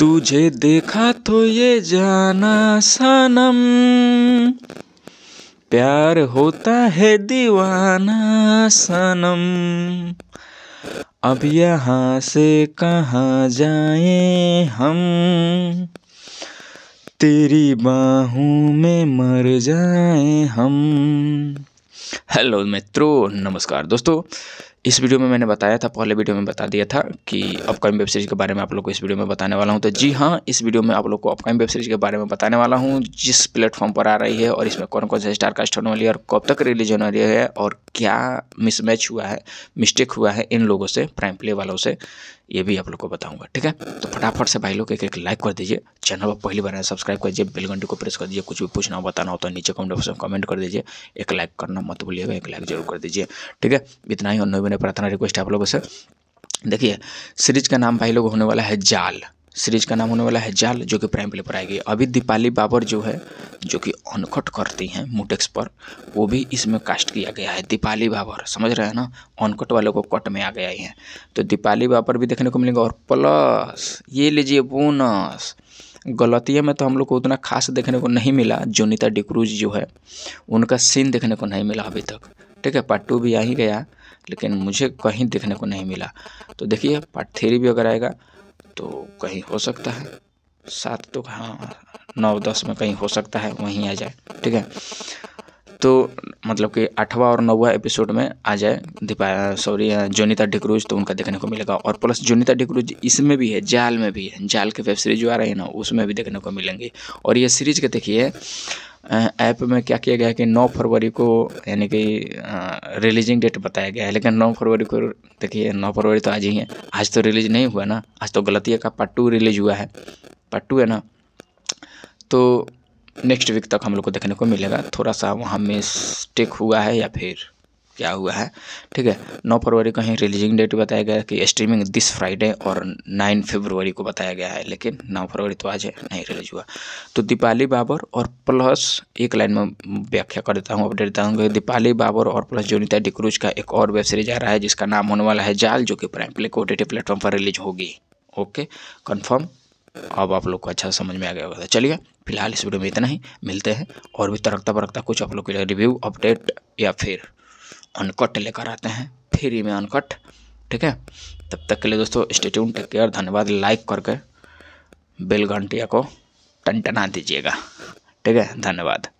तुझे देखा तो ये जाना सनम प्यार होता है दीवाना सनम अब यहाँ से कहाँ जाए हम तेरी बाहों में मर जाए हम हेलो मित्रों नमस्कार दोस्तों इस वीडियो में मैंने बताया था पहले वीडियो में बता दिया था कि अपकमिंग वेब सीरीज़ के बारे में आप लोग को इस वीडियो में बताने वाला हूं तो जी हाँ इस वीडियो में आप लोग को अपकमिंग वेब सीरीज़ के बारे में बताने वाला हूं जिस प्लेटफॉर्म पर आ रही है और इसमें कौन कौन से स्टार कास्ट होने वाली है और कब तक रिलीज होने वाली है और क्या मिसमैच हुआ है मिस्टेक हुआ है इन लोगों से प्राइम प्ले वालों से ये भी आप लोग को बताऊंगा ठीक है तो फटाफट से भाई लोग एक एक लाइक कर दीजिए चैनल पर पहली बार सब्सक्राइब कर दीजिए बेल को प्रेस कर दीजिए कुछ भी पूछना बताना हो तो नीचे कमेंट बॉक्स में कमेंट कर दीजिए एक लाइक करना मत भूलिएगा एक लाइक जरूर कर दीजिए ठीक है इतना ही और नई प्रार्थना रिक्वेस्ट आप लोगों से देखिए सीरीज का नाम भाई लोग होने वाला है जाल सीरीज का नाम होने वाला है जाल जो कि प्राइम प्ले पर आएगी अभी दीपाली बाबर जो है जो कि ऑनकट करती हैं मुटेक्स पर वो भी इसमें कास्ट किया गया है दीपाली बाबर समझ रहे हैं ना ऑनकट वालों को कट में आ गया ही है तो दीपाली बाबर भी देखने को मिलेगा और प्लस ये लीजिए बोनस गलतियाँ में तो हम लोग को उतना खास देखने को नहीं मिला जोनिता डिक्रूज जो है उनका सीन देखने को नहीं मिला अभी तक ठीक है पार्ट टू भी आ ही गया लेकिन मुझे कहीं देखने को नहीं मिला तो देखिए पार्ट थ्री भी अगर आएगा तो कहीं हो सकता है सात तो हाँ नौ दस में कहीं हो सकता है वहीं आ जाए ठीक है तो मतलब कि आठवां और नौवा एपिसोड में आ जाए दीपा सॉरी जोनीता डिक्रूज तो उनका देखने को मिलेगा और प्लस जोनीता डिक्रूज इसमें भी है जाल में भी है जाल की वेब सीरीज जो आ रही है ना उसमें भी देखने को मिलेंगी और ये सीरीज के देखिए ऐप में क्या किया गया है कि 9 फरवरी को यानी कि रिलीजिंग डेट बताया गया है लेकिन 9 फरवरी को देखिए 9 फरवरी तो आज ही है आज तो रिलीज नहीं हुआ ना आज तो गलतिया का पार्ट टू रिलीज हुआ है पार्ट टू है ना तो नेक्स्ट वीक तक हम लोग को देखने को मिलेगा थोड़ा सा वहाँ मिस्टेक हुआ है या फिर क्या हुआ है ठीक है नौ फरवरी को ही रिलीजिंग डेट बताया गया कि स्ट्रीमिंग दिस फ्राइडे और नाइन फरवरी को बताया गया है लेकिन नौ फरवरी तो आज है नहीं रिलीज हुआ तो दीपाली बाबर और प्लस एक लाइन में व्याख्या कर देता हूँ अपडेट देता हूँ कि दीपाली बाबर और प्लस जोनिता डिक्रूज का एक और वेब सीरीज आ रहा है जिसका नाम होने वाला है जाल जो कि प्राइम प्ले को प्लेटफॉर्म पर रिलीज होगी ओके कन्फर्म अब आप लोग को अच्छा समझ में आ गया होगा चलिए फिलहाल इस वीडियो में इतना ही मिलते हैं और भी तरक्ता बरकता कुछ आप लोग के लिए रिव्यू अपडेट या फिर अनकट लेकर आते हैं फ्री में अनकट ठीक है तब तक के लिए दोस्तों स्टेट्यून टेक केयर धन्यवाद लाइक करके बेल घंटिया को टनटना दीजिएगा ठीक है धन्यवाद